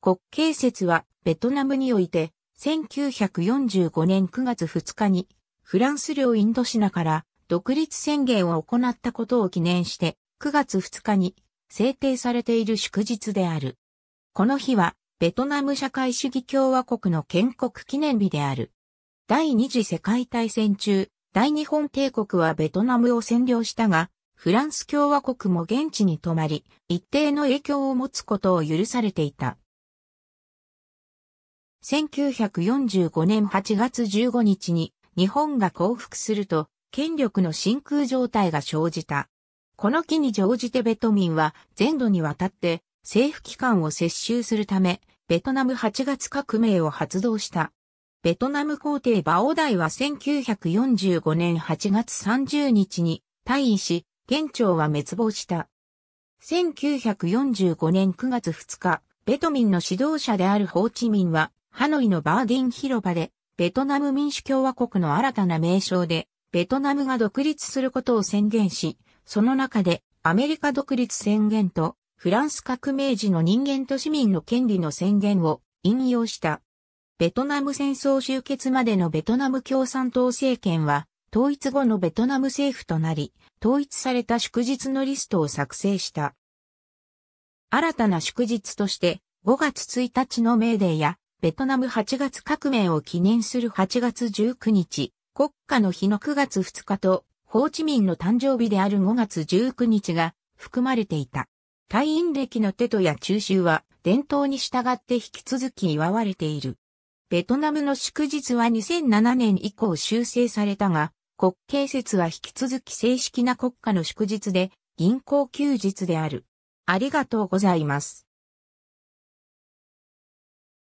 国慶節はベトナムにおいて1945年9月2日にフランス領インドシナから独立宣言を行ったことを記念して9月2日に制定されている祝日である。この日はベトナム社会主義共和国の建国記念日である。第二次世界大戦中、大日本帝国はベトナムを占領したが、フランス共和国も現地に泊まり、一定の影響を持つことを許されていた。1945年8月15日に日本が降伏すると権力の真空状態が生じた。この機に乗じてベトミンは全土にわたって政府機関を接収するため、ベトナム8月革命を発動した。ベトナム皇帝バオダイは1945年8月30日に退位し、県庁は滅亡した。1945年9月2日、ベトミンの指導者であるホーチミンはハノイのバーディン広場で、ベトナム民主共和国の新たな名称で、ベトナムが独立することを宣言し、その中で、アメリカ独立宣言と、フランス革命時の人間と市民の権利の宣言を引用した。ベトナム戦争終結までのベトナム共産党政権は、統一後のベトナム政府となり、統一された祝日のリストを作成した。新たな祝日として、5月1日のメーデーやベトナム8月革命を記念する8月19日、国家の日の9月2日と、ホーチミンの誕生日である5月19日が含まれていた。退員歴のテトや中秋は伝統に従って引き続き祝われている。ベトナムの祝日は2007年以降修正されたが、国慶節は引き続き正式な国家の祝日で、銀行休日である。ありがとうございます。